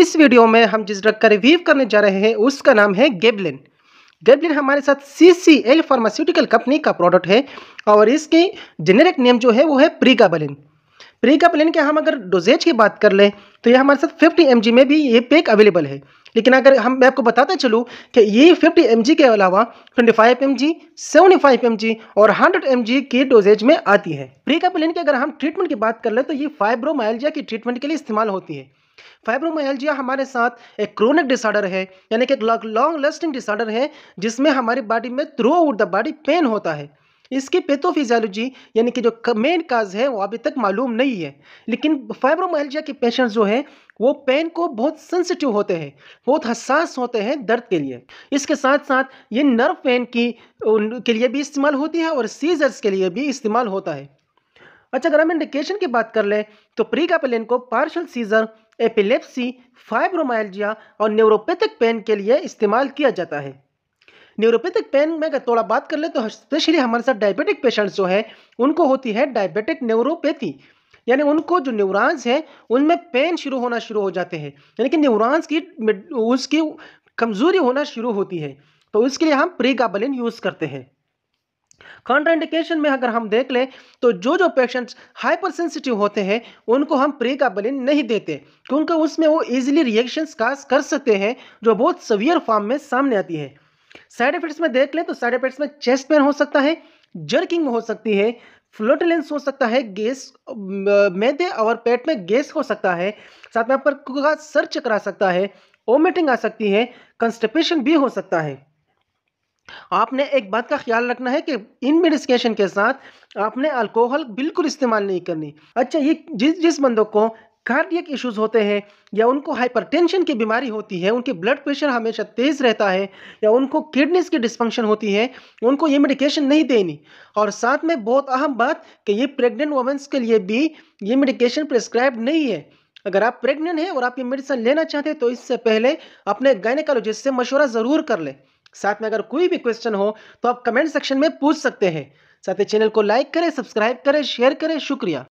इस वीडियो में हम जिस ड्रग का रिव्यू करने जा रहे हैं उसका नाम है गेबलिन गेबलिन हमारे साथ C C L pharmaceutical company का प्रोडक्ट है और इसकी जेनेरिक नेम जो है वो है प्रीगाबलिन प्रीगाबलिन के हम अगर डोजेज की बात कर लें तो ये हमारे साथ 50 एम में भी ये पैक अवेलेबल है लेकिन अगर हम मैं आपको बताता चलूँ कि ये 50 एम के अलावा 25 एम जी सेवेंटी फाइव और 100 एम के डोजेज में आती है प्रीगाबलिन की अगर हम ट्रीटमेंट की बात कर लें तो ये फाइब्रोमाइलजिया की ट्रीटमेंट के लिए इस्तेमाल होती है फाइब्रोमायल्जिया हमारे साथ एक क्रोनिक डिसऑर्डर है यानी कि एक लॉन्ग लास्टिंग डिसऑर्डर है जिसमें हमारी बॉडी में throughout the body pain होता है इसकी पेथोफिजियोलॉजी यानी कि जो मेन काज है वो अभी तक मालूम नहीं है लेकिन फाइब्रोमायल्जिया के पेशेंट्स जो हैं वो पेन को बहुत सेंसिटिव होते हैं बहुत हसास होते हैं दर्द के लिए इसके साथ साथ ये नर्व पेन की के लिए भी इस्तेमाल होती है और सीजर्स के लिए भी इस्तेमाल होता है अच्छा अगर हम इंडिकेशन की बात कर लें तो प्री को पार्शल सीजर एपिलेप्सी फाइब्रोमाइलजिया और न्यूरोपैथिक पेन के लिए इस्तेमाल किया जाता है न्यूरोपैथिक पेन में अगर थोड़ा बात कर ले तो स्पेशली हमारे साथ डायबिटिक पेशेंट्स जो है उनको होती है डायबिटिक न्यूरोपैथी यानी उनको जो न्यूरॉन्स हैं उनमें पेन शुरू होना शुरू हो जाते हैं यानी कि न्यूरॉन्स की उसकी कमज़ोरी होना शुरू होती है तो इसके लिए हम प्रीगाबलिन यूज़ करते हैं कॉन्ट्राइंडिकेशन में अगर हम देख लें तो जो जो पेशेंट्स हाइपर सेंसिटिव होते हैं उनको हम प्री नहीं देते क्योंकि उसमें वो इजीली रिएक्शंस काज कर सकते हैं जो बहुत सवियर फॉर्म में सामने आती है साइड इफेक्ट्स में देख लें तो साइड इफेक्ट्स में चेस्ट पेन हो सकता है जर्किंग हो सकती है फ्लोटिलेंस हो सकता है गैस मैदे और पेट में गैस हो सकता है साथ में आप पर सर चकरा सकता है ओमिटिंग आ सकती है कंस्टिपेशन भी हो सकता है आपने एक बात का ख्याल रखना है कि इन मेडिसकेशन के साथ आपने अल्कोहल बिल्कुल इस्तेमाल नहीं करनी अच्छा ये जिस जिस बंदों को कार्डियक इश्यूज होते हैं या उनको हाइपरटेंशन की बीमारी होती है उनके ब्लड प्रेशर हमेशा तेज़ रहता है या उनको किडनीज की डिस्फंक्शन होती है उनको ये मेडिकेशन नहीं देनी और साथ में बहुत अहम बात कि ये प्रेग्नेंट वमेंस के लिए भी ये मेडिकेशन प्रिस्क्राइब नहीं है अगर आप प्रेग्नेंट हैं और आप ये मेडिसिन लेना चाहते हैं तो इससे पहले अपने गायनेकोलॉजिस्ट से मशवरा ज़रूर कर लें साथ में अगर कोई भी क्वेश्चन हो तो आप कमेंट सेक्शन में पूछ सकते हैं साथ ही चैनल को लाइक करें सब्सक्राइब करें शेयर करें शुक्रिया